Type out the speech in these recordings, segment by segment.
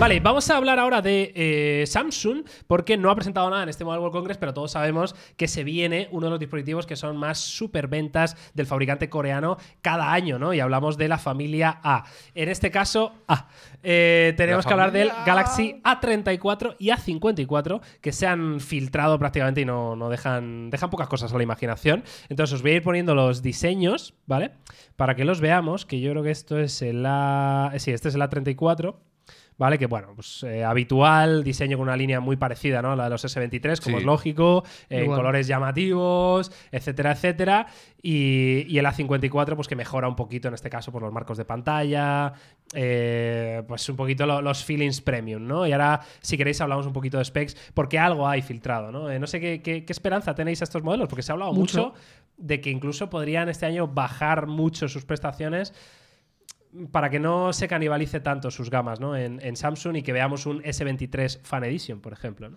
Vale, vamos a hablar ahora de eh, Samsung, porque no ha presentado nada en este Mobile World Congress, pero todos sabemos que se viene uno de los dispositivos que son más super superventas del fabricante coreano cada año, ¿no? Y hablamos de la familia A. En este caso, A. Eh, tenemos que hablar del Galaxy A34 y A54, que se han filtrado prácticamente y no, dejan, dejan pocas cosas a la imaginación. Entonces os voy a ir poniendo los diseños, ¿vale? Para que los veamos, que yo creo que esto es el A... Sí, este es el A34. ¿vale? Que bueno, pues eh, habitual, diseño con una línea muy parecida, ¿no? A la de los S23, como es lógico, eh, colores llamativos, etcétera, etcétera. Y, el A54, pues que mejora un poquito, en este caso, por los marcos de pantalla, eh, pues un poquito los feelings premium, ¿no? Y ahora, si queréis, hablamos un poquito de specs, porque algo hay filtrado, ¿no? no sé qué, qué, esperanza tenéis a estos modelos, porque se ha hablado mucho de que incluso podrían este año bajar mucho sus prestaciones para que no se canibalice tanto sus gamas ¿no? en, Samsung y que veamos un S23 Fan Edition, por ejemplo.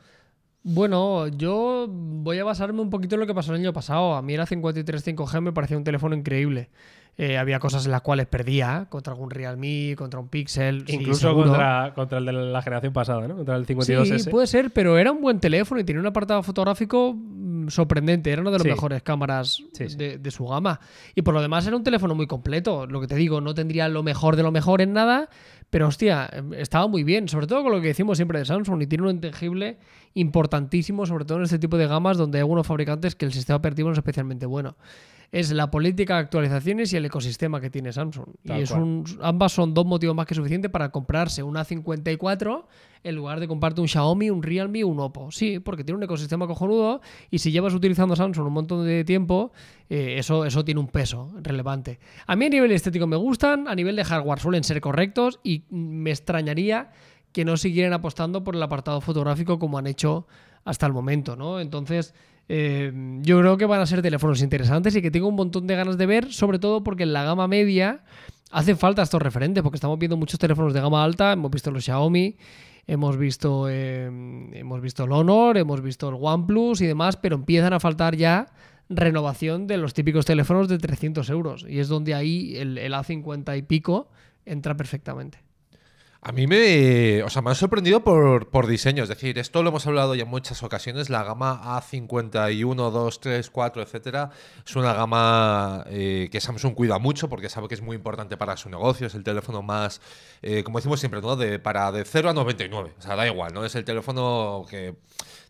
Bueno, yo voy a basarme un poquito en lo que pasó el año pasado. A mí era 53 5G me parecía un teléfono increíble. Eh, había cosas en las cuales perdía, ¿eh? contra algún Realme, contra un Pixel. Incluso contra, el de la generación pasada, ¿no? Contra el 52S. Sí, puede ser, pero era un buen teléfono y tenía un apartado fotográfico sorprendente, era una de las mejores cámaras De, su gama. Y por lo demás era un teléfono muy completo, lo que te digo, no tendría lo mejor de lo mejor en nada, pero hostia, em, estaba muy bien, sobre todo con lo que decimos siempre de Samsung, y tiene un intangible importantísimo, sobre todo en este tipo de gamas donde hay algunos fabricantes que el sistema operativo no es especialmente bueno. Es la política de actualizaciones y el ecosistema que tiene Samsung. y es ambas son dos motivos más que suficientes para comprarse una 54 en lugar de comparte un Xiaomi, un Realme, un Oppo. Sí, porque tiene un ecosistema cojonudo y si llevas utilizando Samsung un montón de tiempo, eh, eso, eso tiene un peso relevante. A mí a nivel estético me gustan, a nivel de hardware suelen ser correctos y me extrañaría que no siguieran apostando por el apartado fotográfico como han hecho hasta el momento, ¿no? Entonces... Eh, yo creo que van a ser teléfonos interesantes y que tengo un montón de ganas de ver, sobre todo porque en la gama media hacen falta estos referentes, porque estamos viendo muchos teléfonos de gama alta, hemos visto los Xiaomi hemos visto, em, hemos visto el Honor, hemos visto el OnePlus y demás, pero empiezan a faltar ya renovación de los típicos teléfonos de 300 euros. Y es donde ahí el, el A50 y pico entra perfectamente. A mí me, o sea, me han sorprendido por, por, diseño. Es decir, esto lo hemos hablado ya en muchas ocasiones. La gama A51, 2, 3, 4, etcétera, es una gama eh, que Samsung cuida mucho porque sabe que es muy importante para su negocio. Es el teléfono más, eh, como decimos siempre, ¿no? De, para de 0 a 99. O sea, da igual, ¿no? Es el teléfono que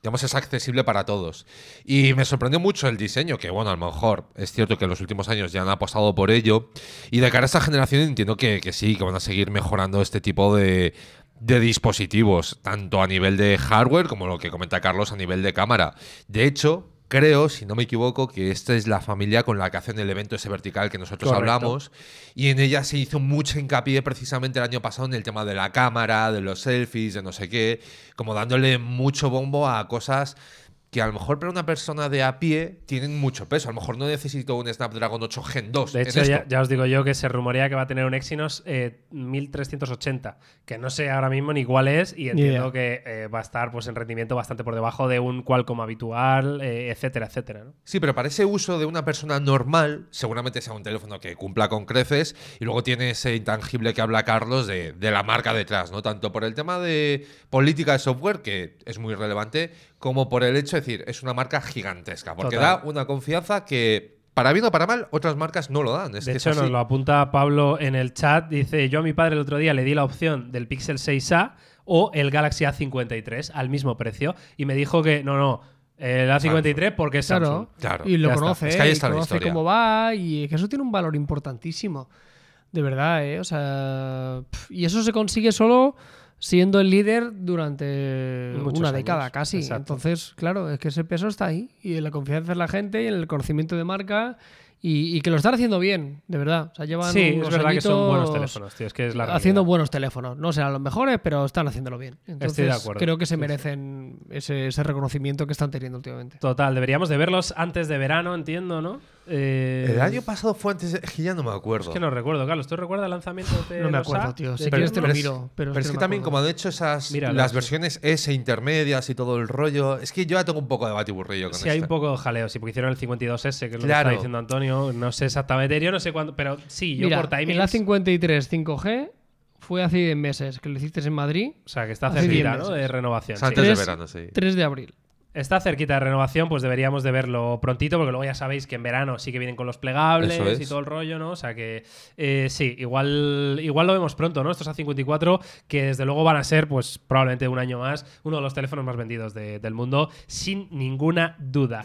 digamos, es accesible para todos. Y me sorprendió mucho el diseño, que bueno, a lo mejor es cierto que en los últimos años ya han apostado por ello. Y de cara a esta generación entiendo que, sí, que van a seguir mejorando este tipo de, de dispositivos, tanto a nivel de hardware como lo que comenta Carlos a nivel de cámara. De hecho, creo, si no me equivoco, que esta es la familia con la que hacen el evento ese vertical que nosotros hablamos. Y en ella se hizo mucho hincapié precisamente el año pasado en el tema de la cámara, de los selfies, de no sé qué, como dándole mucho bombo a cosas que a lo mejor para una persona de a pie tienen mucho peso. A lo mejor no necesito un Snapdragon 8 Gen 2. De hecho, ya, os digo yo que se rumorea que va a tener un Exynos 1380, eh, que no sé ahora mismo ni cuál es, y entiendo que eh, va a estar pues, en rendimiento bastante por debajo de un Qualcomm habitual, eh, etcétera, etcétera. Sí, pero para ese uso de una persona normal, seguramente sea un teléfono que cumpla con creces, y luego tiene ese intangible que habla Carlos de, de la marca detrás, ¿no? Tanto por el tema de política de software, que es muy relevante, como por el hecho de decir, es una marca gigantesca, porque da una confianza que para bien o para mal, otras marcas no lo dan. Es de hecho, nos lo apunta Pablo en el chat. Dice, yo a mi padre el otro día le di la opción del Pixel 6A o el Galaxy A53 al mismo precio y me dijo que no, no, el A53 porque es Samsung. y lo conoce, es conoce va y que eso tiene un valor importantísimo. De verdad, ¿eh? O sea, y eso se consigue solo siendo el líder durante una década casi. Entonces, claro, es que ese peso está ahí. Y en la confianza de la gente, y en el conocimiento de marca. Y, que lo están haciendo bien, de verdad. O sea, llevan unos buenos teléfonos, tío. haciendo buenos teléfonos. No serán los mejores, pero están haciéndolo bien. Entonces, Estoy de acuerdo. Creo que se merecen ese, reconocimiento que están teniendo últimamente. Total, deberíamos de verlos antes de verano, entiendo, ¿no? Eh, el año pasado fue antes, ya no me acuerdo. Es que no recuerdo, Carlos. ¿Tú recuerdas el lanzamiento de No me acuerdo, tío. Si pero, lo miro. Pero es, que, también, como de hecho esas las versiones S intermedias y todo el rollo, es que yo ya tengo un poco de batiburrillo con Sí, hay un poco de jaleo, sí, porque hicieron el 52S, que es lo que está diciendo Antonio. No sé exactamente, yo no sé cuándo, pero sí, yo Mira, por timing. La 53 5G fue hace meses, que lo hiciste en Madrid. O sea, que está cerquita, De renovación. antes de verano, sí. 3 de abril. Está cerquita de renovación, pues deberíamos de verlo prontito, porque luego ya sabéis que en verano sí que vienen con los plegables y todo el rollo, ¿no? O sea que eh, sí, igual, igual lo vemos pronto, ¿no? Estos A54, que desde luego van a ser, pues probablemente un año más, uno de los teléfonos más vendidos del mundo, sin ninguna duda.